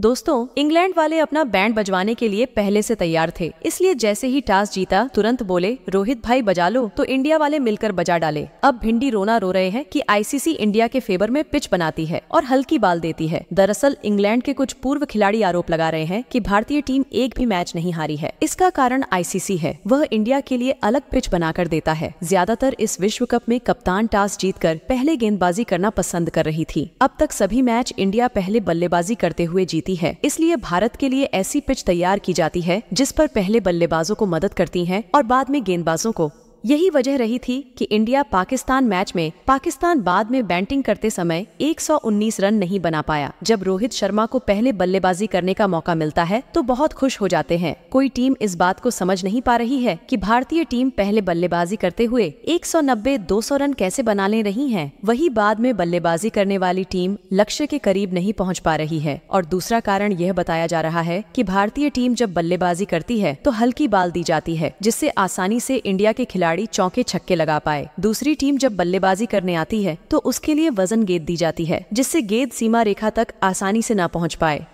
दोस्तों इंग्लैंड वाले अपना बैंड बजवाने के लिए पहले से तैयार थे इसलिए जैसे ही टास जीता तुरंत बोले रोहित भाई बजा लो तो इंडिया वाले मिलकर बजा डाले अब भिंडी रोना रो रहे हैं कि आईसीसी इंडिया के फेवर में पिच बनाती है और हल्की बाल देती है दरअसल इंग्लैंड के कुछ पूर्व खिलाड़ी आरोप लगा रहे हैं की भारतीय टीम एक भी मैच नहीं हारी है इसका कारण आईसीसी है वह इंडिया के लिए अलग पिच बनाकर देता है ज्यादातर इस विश्व कप में कप्तान टास जीत कर पहले गेंदबाजी करना पसंद कर रही थी अब तक सभी मैच इंडिया पहले बल्लेबाजी करते हुए जीती देती है इसलिए भारत के लिए ऐसी पिच तैयार की जाती है जिस पर पहले बल्लेबाजों को मदद करती है और बाद में गेंदबाजों को यही वजह रही थी कि इंडिया पाकिस्तान मैच में पाकिस्तान बाद में बैटिंग करते समय 119 रन नहीं बना पाया जब रोहित शर्मा को पहले बल्लेबाजी करने का मौका मिलता है तो बहुत खुश हो जाते हैं कोई टीम इस बात को समझ नहीं पा रही है कि भारतीय टीम पहले बल्लेबाजी करते हुए 190 सौ रन कैसे बना ले रही है वही बाद में बल्लेबाजी करने वाली टीम लक्ष्य के करीब नहीं पहुँच पा रही है और दूसरा कारण यह बताया जा रहा है की भारतीय टीम जब बल्लेबाजी करती है तो हल्की बाल दी जाती है जिससे आसानी ऐसी इंडिया के खिलाड़ी खिलाड़ी चौके छक्के लगा पाए दूसरी टीम जब बल्लेबाजी करने आती है तो उसके लिए वजन गेंद दी जाती है जिससे गेंद सीमा रेखा तक आसानी से ना पहुंच पाए